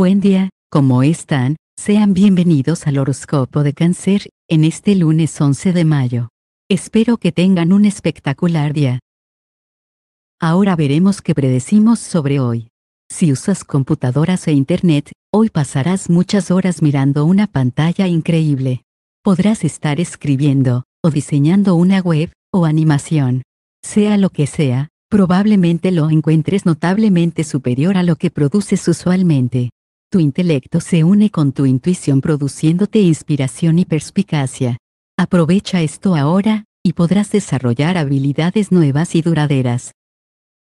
Buen día, ¿cómo están? Sean bienvenidos al horóscopo de cáncer, en este lunes 11 de mayo. Espero que tengan un espectacular día. Ahora veremos qué predecimos sobre hoy. Si usas computadoras e internet, hoy pasarás muchas horas mirando una pantalla increíble. Podrás estar escribiendo, o diseñando una web, o animación. Sea lo que sea, probablemente lo encuentres notablemente superior a lo que produces usualmente. Tu intelecto se une con tu intuición produciéndote inspiración y perspicacia. Aprovecha esto ahora, y podrás desarrollar habilidades nuevas y duraderas.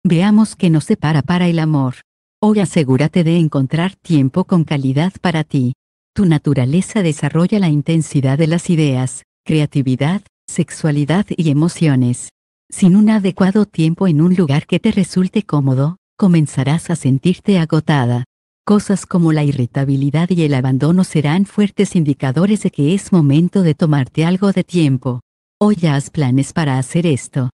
Veamos no nos separa para el amor. Hoy asegúrate de encontrar tiempo con calidad para ti. Tu naturaleza desarrolla la intensidad de las ideas, creatividad, sexualidad y emociones. Sin un adecuado tiempo en un lugar que te resulte cómodo, comenzarás a sentirte agotada. Cosas como la irritabilidad y el abandono serán fuertes indicadores de que es momento de tomarte algo de tiempo. Hoy ya has planes para hacer esto.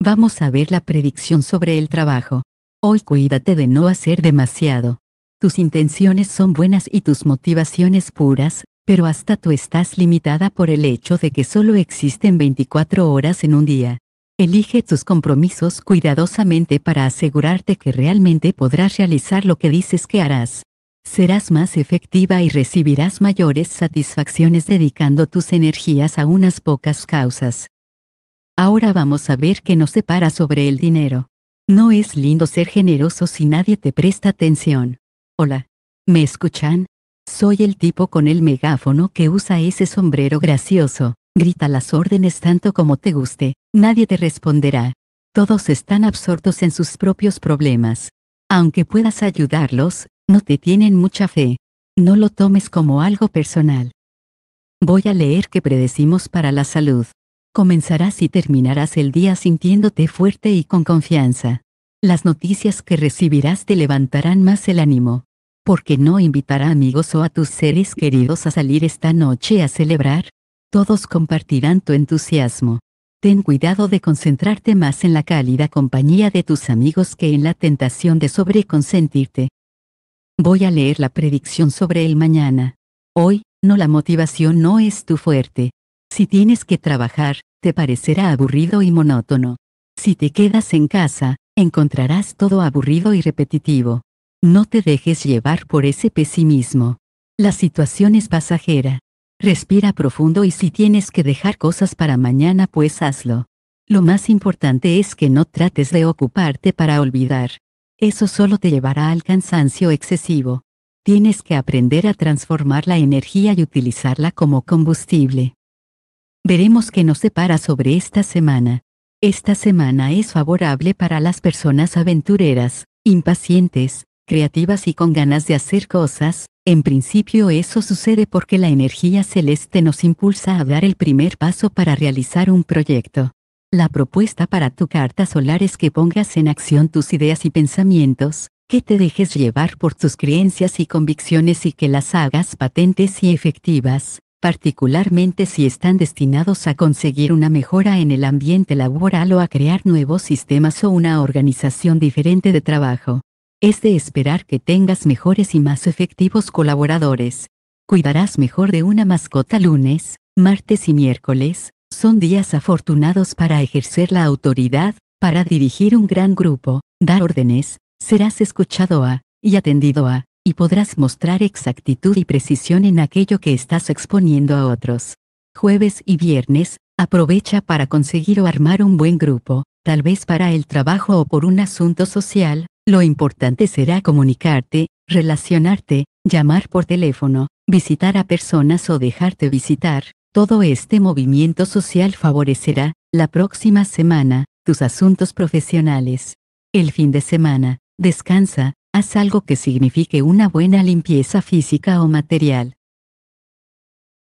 Vamos a ver la predicción sobre el trabajo. Hoy cuídate de no hacer demasiado. Tus intenciones son buenas y tus motivaciones puras, pero hasta tú estás limitada por el hecho de que solo existen 24 horas en un día. Elige tus compromisos cuidadosamente para asegurarte que realmente podrás realizar lo que dices que harás. Serás más efectiva y recibirás mayores satisfacciones dedicando tus energías a unas pocas causas. Ahora vamos a ver qué nos separa sobre el dinero. No es lindo ser generoso si nadie te presta atención. Hola. ¿Me escuchan? Soy el tipo con el megáfono que usa ese sombrero gracioso grita las órdenes tanto como te guste, nadie te responderá. Todos están absortos en sus propios problemas. Aunque puedas ayudarlos, no te tienen mucha fe. No lo tomes como algo personal. Voy a leer qué predecimos para la salud. Comenzarás y terminarás el día sintiéndote fuerte y con confianza. Las noticias que recibirás te levantarán más el ánimo. Porque no invitará a amigos o a tus seres queridos a salir esta noche a celebrar, todos compartirán tu entusiasmo. Ten cuidado de concentrarte más en la cálida compañía de tus amigos que en la tentación de sobreconsentirte. Voy a leer la predicción sobre el mañana. Hoy, no la motivación no es tu fuerte. Si tienes que trabajar, te parecerá aburrido y monótono. Si te quedas en casa, encontrarás todo aburrido y repetitivo. No te dejes llevar por ese pesimismo. La situación es pasajera. Respira profundo y si tienes que dejar cosas para mañana pues hazlo. Lo más importante es que no trates de ocuparte para olvidar. Eso solo te llevará al cansancio excesivo. Tienes que aprender a transformar la energía y utilizarla como combustible. Veremos qué nos separa sobre esta semana. Esta semana es favorable para las personas aventureras, impacientes, creativas y con ganas de hacer cosas, en principio eso sucede porque la energía celeste nos impulsa a dar el primer paso para realizar un proyecto. La propuesta para tu carta solar es que pongas en acción tus ideas y pensamientos, que te dejes llevar por tus creencias y convicciones y que las hagas patentes y efectivas, particularmente si están destinados a conseguir una mejora en el ambiente laboral o a crear nuevos sistemas o una organización diferente de trabajo es de esperar que tengas mejores y más efectivos colaboradores. Cuidarás mejor de una mascota lunes, martes y miércoles, son días afortunados para ejercer la autoridad, para dirigir un gran grupo, dar órdenes, serás escuchado a, y atendido a, y podrás mostrar exactitud y precisión en aquello que estás exponiendo a otros. Jueves y viernes, aprovecha para conseguir o armar un buen grupo, tal vez para el trabajo o por un asunto social, lo importante será comunicarte, relacionarte, llamar por teléfono, visitar a personas o dejarte visitar. Todo este movimiento social favorecerá, la próxima semana, tus asuntos profesionales. El fin de semana, descansa, haz algo que signifique una buena limpieza física o material.